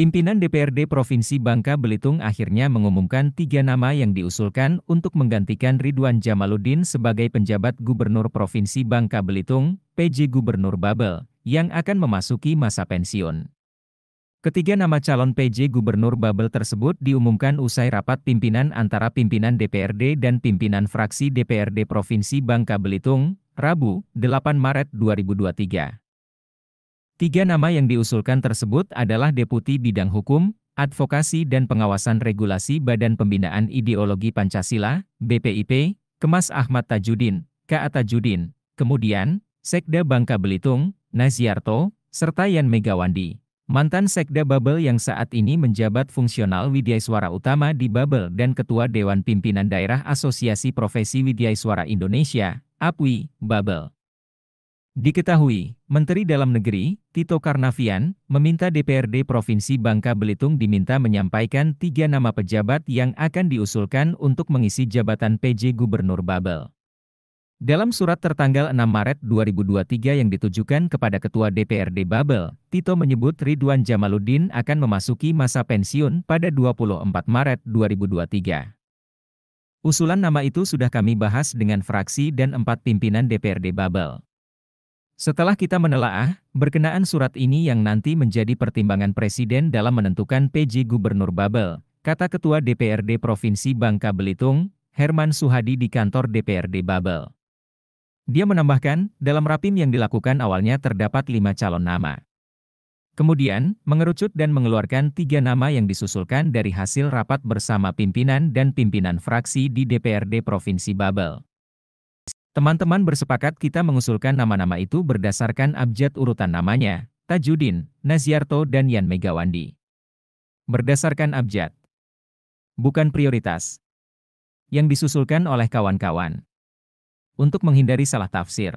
Pimpinan DPRD Provinsi Bangka Belitung akhirnya mengumumkan tiga nama yang diusulkan untuk menggantikan Ridwan Jamaluddin sebagai penjabat Gubernur Provinsi Bangka Belitung, PJ Gubernur Babel, yang akan memasuki masa pensiun. Ketiga nama calon PJ Gubernur Babel tersebut diumumkan usai rapat pimpinan antara pimpinan DPRD dan pimpinan fraksi DPRD Provinsi Bangka Belitung, Rabu, 8 Maret 2023. Tiga nama yang diusulkan tersebut adalah Deputi Bidang Hukum, Advokasi dan Pengawasan Regulasi Badan Pembinaan Ideologi Pancasila, BPIP, Kemas Ahmad Tajudin, K.A. Tajudin, kemudian, Sekda Bangka Belitung, Naziarto, serta Yan Megawandi. Mantan Sekda Babel yang saat ini menjabat fungsional Suara Utama di Babel dan Ketua Dewan Pimpinan Daerah Asosiasi Profesi Suara Indonesia, APWI, Babel. Diketahui, Menteri Dalam Negeri, Tito Karnavian, meminta DPRD Provinsi Bangka Belitung diminta menyampaikan tiga nama pejabat yang akan diusulkan untuk mengisi jabatan PJ Gubernur Babel. Dalam surat tertanggal 6 Maret 2023 yang ditujukan kepada Ketua DPRD Babel, Tito menyebut Ridwan Jamaluddin akan memasuki masa pensiun pada 24 Maret 2023. Usulan nama itu sudah kami bahas dengan fraksi dan empat pimpinan DPRD Babel. Setelah kita menelaah, berkenaan surat ini yang nanti menjadi pertimbangan Presiden dalam menentukan PJ Gubernur Babel, kata Ketua DPRD Provinsi Bangka Belitung, Herman Suhadi di kantor DPRD Babel. Dia menambahkan, dalam rapim yang dilakukan awalnya terdapat lima calon nama. Kemudian, mengerucut dan mengeluarkan tiga nama yang disusulkan dari hasil rapat bersama pimpinan dan pimpinan fraksi di DPRD Provinsi Babel. Teman-teman bersepakat kita mengusulkan nama-nama itu berdasarkan abjad urutan namanya, Tajudin, Naziarto dan Yan Megawandi. Berdasarkan abjad. Bukan prioritas. Yang disusulkan oleh kawan-kawan. Untuk menghindari salah tafsir.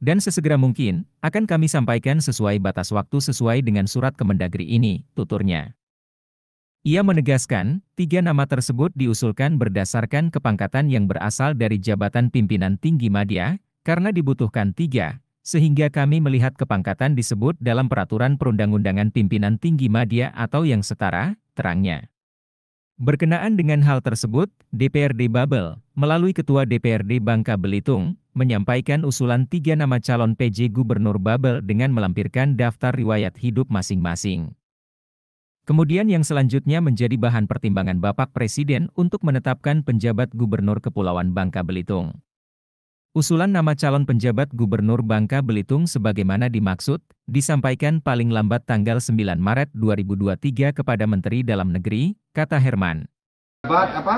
Dan sesegera mungkin, akan kami sampaikan sesuai batas waktu sesuai dengan surat kemendagri ini, tuturnya. Ia menegaskan, tiga nama tersebut diusulkan berdasarkan kepangkatan yang berasal dari jabatan pimpinan tinggi media, karena dibutuhkan tiga, sehingga kami melihat kepangkatan disebut dalam peraturan perundang-undangan pimpinan tinggi media atau yang setara, terangnya. Berkenaan dengan hal tersebut, DPRD Babel, melalui Ketua DPRD Bangka Belitung, menyampaikan usulan tiga nama calon PJ Gubernur Babel dengan melampirkan daftar riwayat hidup masing-masing. Kemudian yang selanjutnya menjadi bahan pertimbangan Bapak Presiden untuk menetapkan penjabat Gubernur Kepulauan Bangka Belitung. Usulan nama calon penjabat Gubernur Bangka Belitung sebagaimana dimaksud, disampaikan paling lambat tanggal 9 Maret 2023 kepada Menteri Dalam Negeri, kata Herman. Penjabat apa?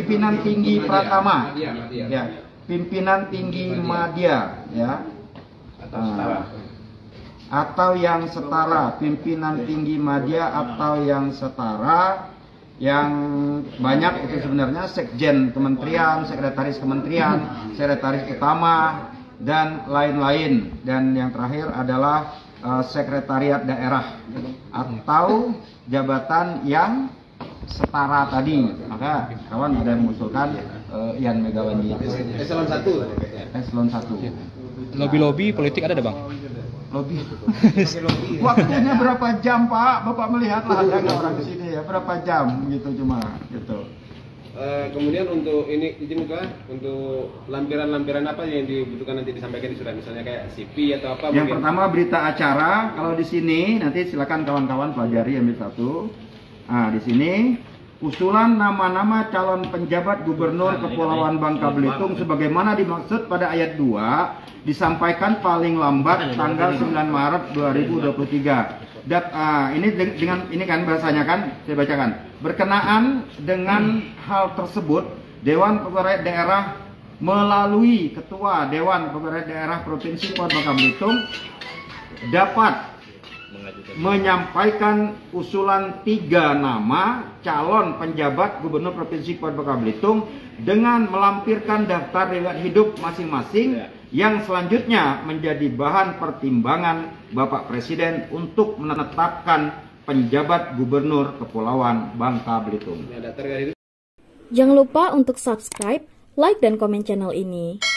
Pimpinan tinggi Pratama. Ya, pimpinan tinggi Madya. Ya atau yang setara pimpinan tinggi media atau yang setara yang banyak itu sebenarnya sekjen kementerian, sekretaris kementerian, sekretaris utama dan lain-lain dan yang terakhir adalah uh, sekretariat daerah atau jabatan yang setara tadi maka kawan ada yang mengusulkan uh, Ian Megawati eselon satu eselon satu lobby lobby politik ada ada bang Lobby. Waktunya berapa jam Pak? Bapak melihatlah ada nggak orang di sini ya berapa jam gitu cuma gitu. Uh, kemudian untuk ini izin juga untuk lampiran-lampiran apa yang dibutuhkan nanti disampaikan di surat misalnya kayak CV atau apa? Yang mungkin. pertama berita acara kalau di sini nanti silakan kawan-kawan pelajari ambil satu. ah di sini Usulan nama-nama calon penjabat gubernur nah, Kepulauan Bangka Belitung sebagaimana dimaksud pada ayat 2 disampaikan paling lambat nah, tanggal 9 Maret 2023. uh, ah, ini dengan ini kan bahasanya kan saya bacakan. Berkenaan dengan hal tersebut, Dewan Pegawai Daerah melalui Ketua Dewan Pegawai Daerah Provinsi Kepulauan Bangka Belitung dapat menyampaikan usulan tiga nama calon penjabat gubernur provinsi Bangka Belitung dengan melampirkan daftar riwayat hidup masing-masing ya. yang selanjutnya menjadi bahan pertimbangan Bapak Presiden untuk menetapkan penjabat gubernur Kepulauan Bangka Belitung. Nah, Jangan lupa untuk subscribe, like, dan komen channel ini.